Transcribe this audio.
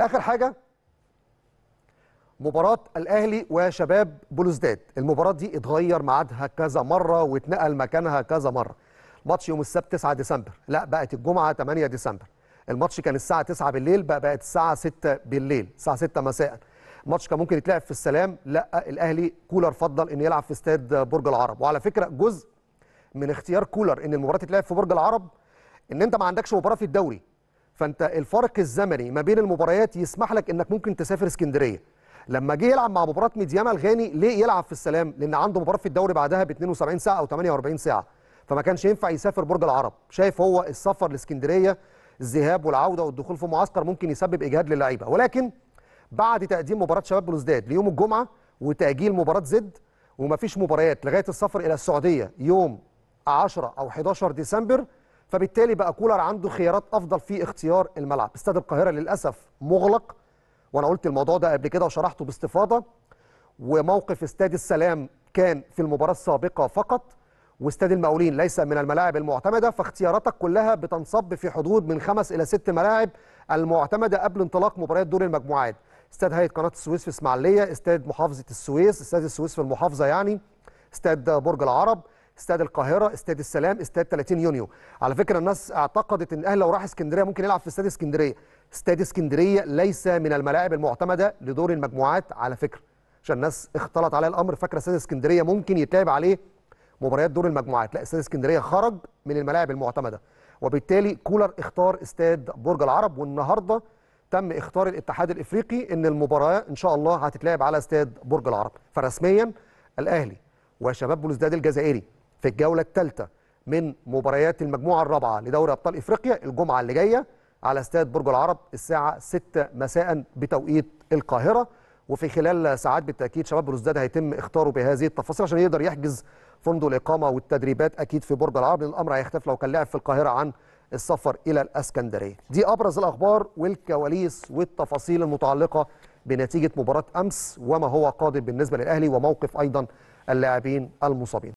اخر حاجه مباراة الأهلي وشباب بلوزداد، المباراة دي اتغير ميعادها كذا مرة واتنقل مكانها كذا مرة. ماتش يوم السبت 9 ديسمبر، لا بقت الجمعة 8 ديسمبر. الماتش كان الساعة 9 بالليل بقى بقت الساعة 6 بالليل، الساعة 6 مساء. الماتش كان ممكن يتلعب في السلام، لا الأهلي كولر فضل إنه يلعب في استاد برج العرب، وعلى فكرة جزء من اختيار كولر إن المباراة تتلعب في برج العرب إن أنت ما عندكش مباراة في الدوري، فانت الفرق الزمني ما بين المباريات يسمح لك انك ممكن تسافر اسكندريه لما جه يلعب مع مباراه ميديانا الغاني ليه يلعب في السلام لان عنده مباراه في الدوري بعدها ب 72 ساعه او 48 ساعه فما كانش ينفع يسافر برج العرب شايف هو السفر لاسكندريه الذهاب والعوده والدخول في معسكر ممكن يسبب اجهاد للعيبه ولكن بعد تقديم مباراه شباب بلوزداد ليوم الجمعه وتاجيل مباراه زد ومفيش مباريات لغايه السفر الى السعوديه يوم 10 او 11 ديسمبر فبالتالي بقى كولر عنده خيارات افضل في اختيار الملعب استاد القاهره للاسف مغلق وانا قلت الموضوع ده قبل كده وشرحته باستفاضه وموقف استاد السلام كان في المباراه السابقه فقط واستاد المقاولين ليس من الملاعب المعتمده فاختياراتك كلها بتنصب في حدود من خمس الى ست ملاعب المعتمده قبل انطلاق مباريات دور المجموعات استاد هيئه قناه السويس في اسماعيليه استاد محافظه السويس استاد السويس في المحافظه يعني استاد برج العرب استاد القاهره استاد السلام استاد 30 يونيو على فكره الناس اعتقدت ان الاهلي لو راح اسكندريه ممكن يلعب في استاد اسكندريه استاد اسكندريه ليس من الملاعب المعتمده لدور المجموعات على فكره عشان الناس اختلط عليها الامر فاكره استاد اسكندريه ممكن يتلعب عليه مباريات دور المجموعات لا استاد اسكندريه خرج من الملاعب المعتمده وبالتالي كولر اختار استاد برج العرب والنهارده تم اختار الاتحاد الافريقي ان المباراه ان شاء الله هتتلعب على استاد برج العرب فرسميا الاهلي وشباب بلوزداد الجزائري في الجوله الثالثه من مباريات المجموعه الرابعه لدوري ابطال افريقيا الجمعه اللي جايه على استاد برج العرب الساعه 6 مساء بتوقيت القاهره وفي خلال ساعات بالتاكيد شباب بلوزداد هيتم اختاره بهذه التفاصيل عشان يقدر يحجز فندق الاقامه والتدريبات اكيد في برج العرب لان الامر هيختلف لو كان لاعب في القاهره عن السفر الى الاسكندريه. دي ابرز الاخبار والكواليس والتفاصيل المتعلقه بنتيجه مباراه امس وما هو قادم بالنسبه للاهلي وموقف ايضا اللاعبين المصابين.